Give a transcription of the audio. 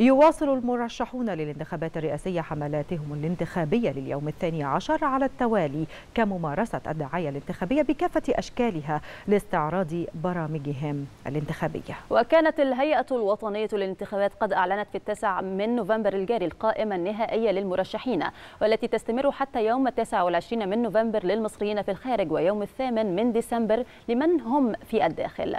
يواصل المرشحون للانتخابات الرئاسية حملاتهم الانتخابية لليوم الثاني عشر على التوالي كممارسة الدعاية الانتخابية بكافة أشكالها لاستعراض برامجهم الانتخابية وكانت الهيئة الوطنية للانتخابات قد أعلنت في التاسع من نوفمبر الجاري القائمة النهائية للمرشحين والتي تستمر حتى يوم 29 من نوفمبر للمصريين في الخارج ويوم الثامن من ديسمبر لمن هم في الداخل